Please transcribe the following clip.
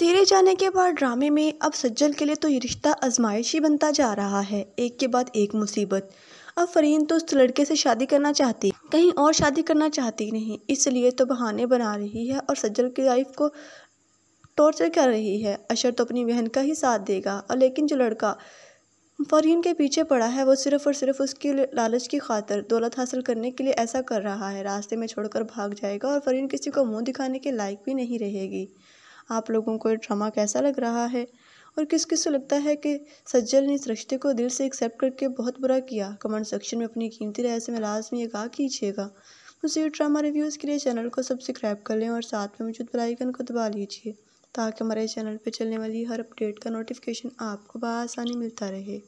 तेरे जाने के बाद ड्रामे में अब सज्जल के लिए तो ये रिश्ता आजमाइश ही बनता जा रहा है एक के बाद एक मुसीबत अब फरीन तो उस लड़के से शादी करना चाहती कहीं और शादी करना चाहती नहीं इसलिए तो बहाने बना रही है और सज्जल की लाइफ को टॉर्चर कर रही है अशर तो अपनी बहन का ही साथ देगा और लेकिन जो लड़का फरीन के पीछे पड़ा है वो सिर्फ़ और सिर्फ उसकी लालच की खातर दौलत हासिल करने के लिए ऐसा कर रहा है रास्ते में छोड़कर भाग जाएगा और फरीन किसी को मुंह दिखाने के लायक भी नहीं रहेगी आप लोगों को ये ड्रामा कैसा लग रहा है और किस किस को लगता है कि सज्जल ने इस रिश्ते को दिल से एक्सेप्ट करके बहुत बुरा किया कमेंट सेक्शन में अपनी कीमती राय से मैं लास्ट में आगाह कीजिएगा ये ड्रामा रिव्यूज़ के लिए चैनल को सब्सक्राइब कर लें और साथ में मौजूद बेलाइकन को दबा लीजिए ताकि हमारे चैनल पर चलने वाली हर अपडेट का नोटिफिकेशन आपको बसानी मिलता रहे